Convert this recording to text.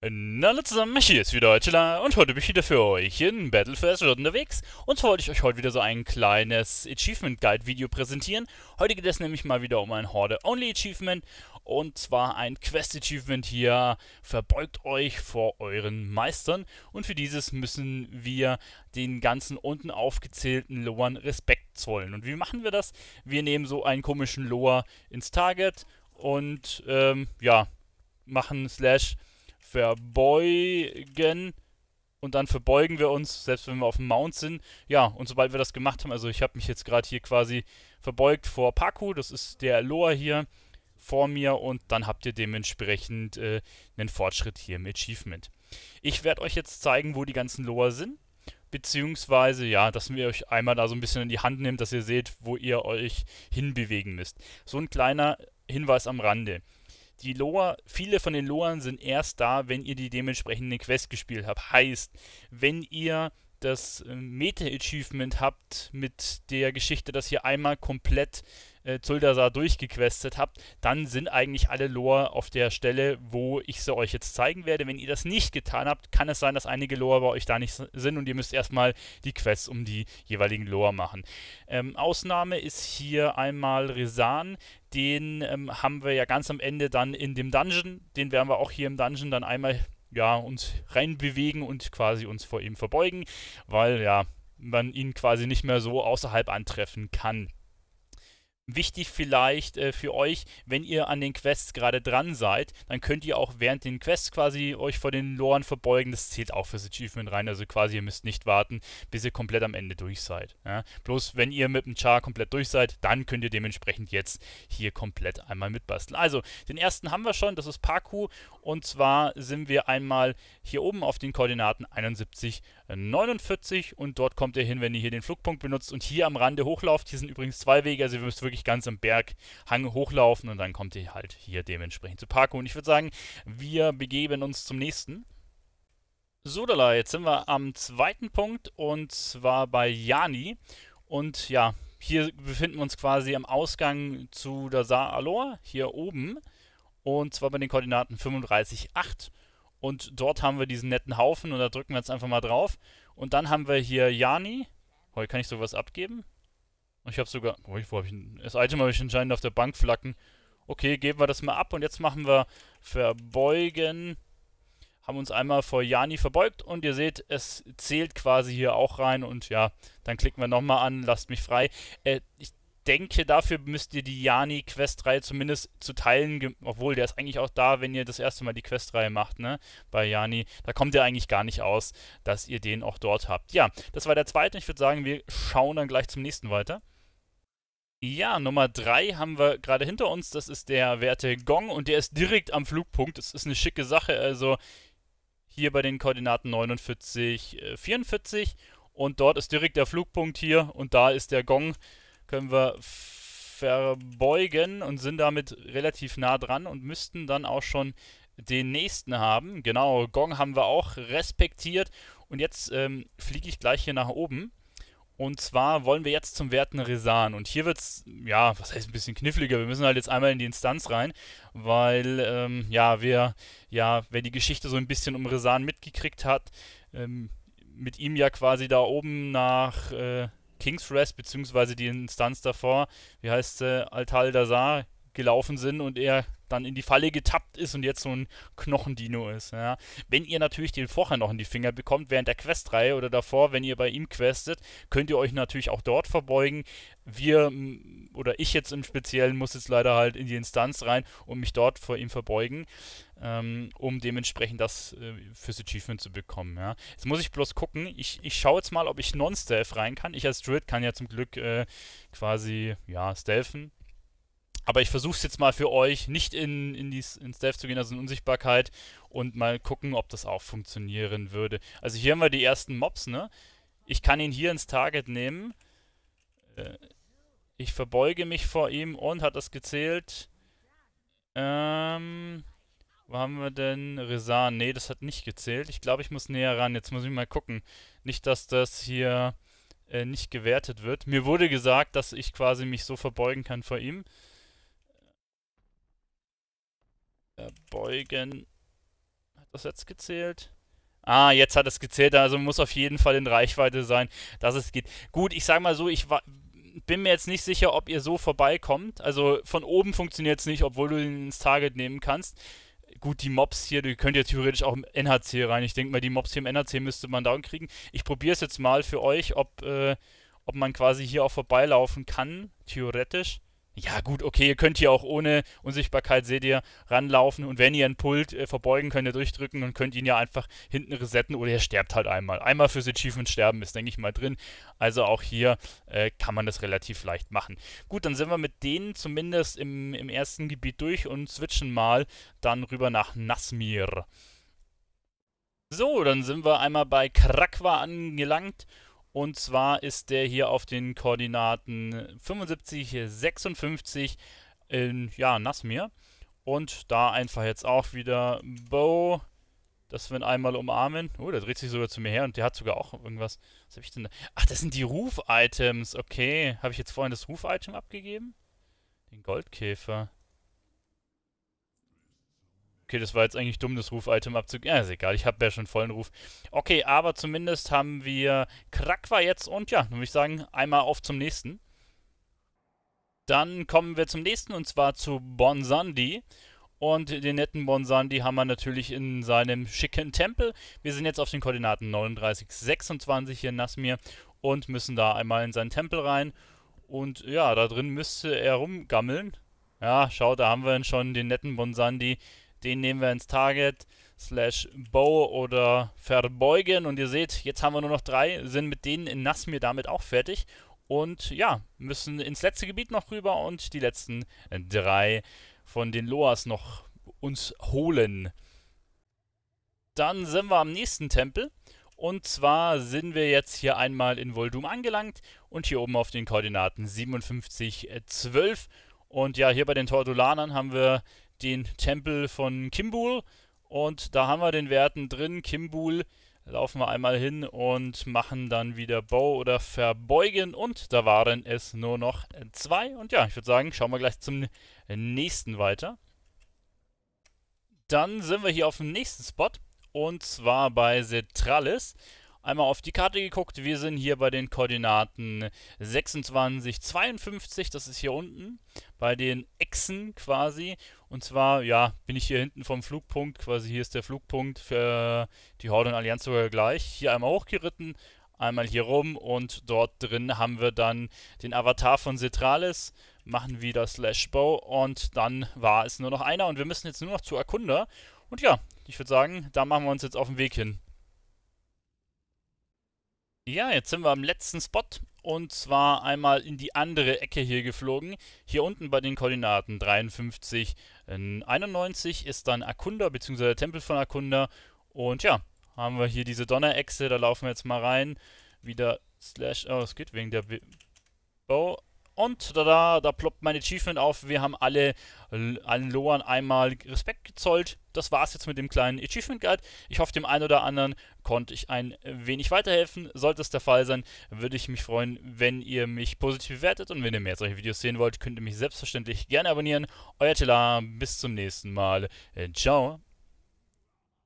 Na Hallo zusammen, hier ist wieder Chilla und heute bin ich wieder für euch in Battle for Azeroth unterwegs und zwar wollte ich euch heute wieder so ein kleines Achievement Guide Video präsentieren. Heute geht es nämlich mal wieder um ein Horde Only Achievement und zwar ein Quest Achievement hier, verbeugt euch vor euren Meistern und für dieses müssen wir den ganzen unten aufgezählten Loern Respekt zollen. Und wie machen wir das? Wir nehmen so einen komischen Loa ins Target und ähm, ja, machen slash verbeugen und dann verbeugen wir uns, selbst wenn wir auf dem Mount sind. Ja, und sobald wir das gemacht haben, also ich habe mich jetzt gerade hier quasi verbeugt vor Paku, das ist der Loa hier vor mir und dann habt ihr dementsprechend äh, einen Fortschritt hier im Achievement. Ich werde euch jetzt zeigen, wo die ganzen Loa sind, beziehungsweise, ja, dass wir euch einmal da so ein bisschen in die Hand nehmen, dass ihr seht, wo ihr euch hinbewegen müsst. So ein kleiner Hinweis am Rande die Loa, viele von den Loan sind erst da, wenn ihr die dementsprechende Quest gespielt habt. Heißt, wenn ihr das äh, Meta-Achievement habt mit der Geschichte, dass ihr einmal komplett äh, Zuldasar durchgequestet habt, dann sind eigentlich alle Lore auf der Stelle, wo ich sie euch jetzt zeigen werde. Wenn ihr das nicht getan habt, kann es sein, dass einige Lore bei euch da nicht sind und ihr müsst erstmal die Quests um die jeweiligen Lore machen. Ähm, Ausnahme ist hier einmal Resan. Den ähm, haben wir ja ganz am Ende dann in dem Dungeon. Den werden wir auch hier im Dungeon dann einmal ja, uns reinbewegen und quasi uns vor ihm verbeugen, weil ja, man ihn quasi nicht mehr so außerhalb antreffen kann. Wichtig vielleicht äh, für euch, wenn ihr an den Quests gerade dran seid, dann könnt ihr auch während den Quests quasi euch vor den Loren verbeugen. Das zählt auch fürs Achievement rein. Also quasi ihr müsst nicht warten, bis ihr komplett am Ende durch seid. Ja? Bloß wenn ihr mit dem Char komplett durch seid, dann könnt ihr dementsprechend jetzt hier komplett einmal mitbasteln. Also den ersten haben wir schon, das ist Parku. Und zwar sind wir einmal hier oben auf den Koordinaten 71, 49 und dort kommt ihr hin, wenn ihr hier den Flugpunkt benutzt und hier am Rande hochlauft. Hier sind übrigens zwei Wege, also ihr müsst wirklich wirklich ganz am Berghang hochlaufen und dann kommt ihr halt hier dementsprechend zu Parko. Und ich würde sagen, wir begeben uns zum nächsten. So, da jetzt sind wir am zweiten Punkt und zwar bei Jani. Und ja, hier befinden wir uns quasi am Ausgang zu der Saar Aloha, hier oben. Und zwar bei den Koordinaten 35, 8. Und dort haben wir diesen netten Haufen und da drücken wir jetzt einfach mal drauf. Und dann haben wir hier Jani. Heute kann ich sowas abgeben. Ich habe sogar... Oh, wo hab ich das Item habe ich anscheinend auf der Bank flacken. Okay, geben wir das mal ab und jetzt machen wir verbeugen. Haben uns einmal vor Jani verbeugt und ihr seht, es zählt quasi hier auch rein und ja, dann klicken wir nochmal an, lasst mich frei. Äh, ich denke, dafür müsst ihr die Jani-Questreihe zumindest zu teilen, obwohl der ist eigentlich auch da, wenn ihr das erste Mal die Questreihe macht, ne? Bei Jani. Da kommt ihr eigentlich gar nicht aus, dass ihr den auch dort habt. Ja, das war der zweite. Ich würde sagen, wir schauen dann gleich zum nächsten weiter. Ja, Nummer 3 haben wir gerade hinter uns. Das ist der Werte Gong und der ist direkt am Flugpunkt. Das ist eine schicke Sache. Also hier bei den Koordinaten 49, 44 äh, und dort ist direkt der Flugpunkt hier und da ist der Gong. Können wir verbeugen und sind damit relativ nah dran und müssten dann auch schon den nächsten haben. Genau, Gong haben wir auch respektiert. Und jetzt ähm, fliege ich gleich hier nach oben und zwar wollen wir jetzt zum werten Resan. Und hier wird es, ja, was heißt ein bisschen kniffliger. Wir müssen halt jetzt einmal in die Instanz rein, weil, ähm, ja, wer, ja, wer die Geschichte so ein bisschen um Resan mitgekriegt hat, ähm, mit ihm ja quasi da oben nach äh, King's Rest, beziehungsweise die Instanz davor, wie heißt sie, äh, Altal Dazar, gelaufen sind und er dann in die Falle getappt ist und jetzt so ein Knochendino ist. Ja. Wenn ihr natürlich den vorher noch in die Finger bekommt, während der Questreihe oder davor, wenn ihr bei ihm questet, könnt ihr euch natürlich auch dort verbeugen. Wir oder ich jetzt im Speziellen muss jetzt leider halt in die Instanz rein und mich dort vor ihm verbeugen, ähm, um dementsprechend das äh, fürs Achievement zu bekommen. Ja. Jetzt muss ich bloß gucken. Ich, ich schaue jetzt mal, ob ich Non-Stealth rein kann. Ich als Druid kann ja zum Glück äh, quasi ja, stealthen aber ich versuche es jetzt mal für euch, nicht in, in, die, in Stealth zu gehen, also in Unsichtbarkeit, und mal gucken, ob das auch funktionieren würde. Also hier haben wir die ersten Mobs, ne? Ich kann ihn hier ins Target nehmen. Äh, ich verbeuge mich vor ihm und hat das gezählt. Ähm, wo haben wir denn? Rezan? Ne, das hat nicht gezählt. Ich glaube, ich muss näher ran. Jetzt muss ich mal gucken. Nicht, dass das hier äh, nicht gewertet wird. Mir wurde gesagt, dass ich quasi mich so verbeugen kann vor ihm. Beugen. Hat das jetzt gezählt? Ah, jetzt hat es gezählt, also muss auf jeden Fall in Reichweite sein, dass es geht. Gut, ich sag mal so, ich bin mir jetzt nicht sicher, ob ihr so vorbeikommt. Also von oben funktioniert es nicht, obwohl du ihn ins Target nehmen kannst. Gut, die Mobs hier, die könnt ihr theoretisch auch im NHC rein. Ich denke mal, die Mobs hier im NHC müsste man down kriegen. Ich probiere es jetzt mal für euch, ob, äh, ob man quasi hier auch vorbeilaufen kann, theoretisch ja gut, okay, ihr könnt hier auch ohne Unsichtbarkeit, seht ihr, ranlaufen und wenn ihr einen Pult äh, verbeugen könnt, ihr durchdrücken und könnt ihn ja einfach hinten resetten oder ihr sterbt halt einmal. Einmal fürs Achievement sterben ist, denke ich mal, drin. Also auch hier äh, kann man das relativ leicht machen. Gut, dann sind wir mit denen zumindest im, im ersten Gebiet durch und switchen mal dann rüber nach Nasmir. So, dann sind wir einmal bei Krakwa angelangt und zwar ist der hier auf den Koordinaten 75, 56 in ja, Nasmir. Und da einfach jetzt auch wieder Bo, das wir ihn einmal umarmen. Oh, der dreht sich sogar zu mir her und der hat sogar auch irgendwas. Was habe ich denn da? Ach, das sind die Ruf-Items. Okay. Habe ich jetzt vorhin das Ruf-Item abgegeben? Den Goldkäfer. Okay, das war jetzt eigentlich dumm, das Ruf-Item abzugeben. Ja, ist egal, ich habe ja schon vollen Ruf. Okay, aber zumindest haben wir Krakwa jetzt und ja, dann würde ich sagen, einmal auf zum nächsten. Dann kommen wir zum nächsten und zwar zu Bonsandi. Und den netten Bonsandi haben wir natürlich in seinem schicken Tempel. Wir sind jetzt auf den Koordinaten 39, 26 hier in Nasmir und müssen da einmal in seinen Tempel rein. Und ja, da drin müsste er rumgammeln. Ja, schaut, da haben wir schon den netten Bonsandi. Den nehmen wir ins Target. Slash Bow oder Verbeugen. Und ihr seht, jetzt haben wir nur noch drei, sind mit denen in Nasmir damit auch fertig. Und ja, müssen ins letzte Gebiet noch rüber und die letzten drei von den Loas noch uns holen. Dann sind wir am nächsten Tempel. Und zwar sind wir jetzt hier einmal in Voldum angelangt und hier oben auf den Koordinaten 57, 12. Und ja, hier bei den Tordulanern haben wir den Tempel von Kimbul. Und da haben wir den Werten drin, Kimbul. Laufen wir einmal hin und machen dann wieder Bow oder Verbeugen. Und da waren es nur noch zwei. Und ja, ich würde sagen, schauen wir gleich zum nächsten weiter. Dann sind wir hier auf dem nächsten Spot. Und zwar bei Setralis einmal auf die Karte geguckt. Wir sind hier bei den Koordinaten 26, 52, das ist hier unten, bei den Echsen quasi. Und zwar, ja, bin ich hier hinten vom Flugpunkt, quasi hier ist der Flugpunkt für die Horde und Allianz sogar gleich. Hier einmal hochgeritten, einmal hier rum und dort drin haben wir dann den Avatar von Cetralis, machen wieder Slashbow und dann war es nur noch einer und wir müssen jetzt nur noch zu Erkunder. Und ja, ich würde sagen, da machen wir uns jetzt auf den Weg hin. Ja, jetzt sind wir am letzten Spot und zwar einmal in die andere Ecke hier geflogen. Hier unten bei den Koordinaten 53, 91 äh, ist dann Akunda bzw. der Tempel von Akunda und ja, haben wir hier diese Donnerechse, da laufen wir jetzt mal rein. Wieder Slash, oh, es geht wegen der Bow. Und tada, da ploppt mein Achievement auf. Wir haben alle allen Loan einmal Respekt gezollt. Das war's jetzt mit dem kleinen Achievement Guide. Ich hoffe, dem einen oder anderen konnte ich ein wenig weiterhelfen. Sollte es der Fall sein, würde ich mich freuen, wenn ihr mich positiv bewertet. Und wenn ihr mehr solche Videos sehen wollt, könnt ihr mich selbstverständlich gerne abonnieren. Euer Tela, bis zum nächsten Mal. Äh, ciao.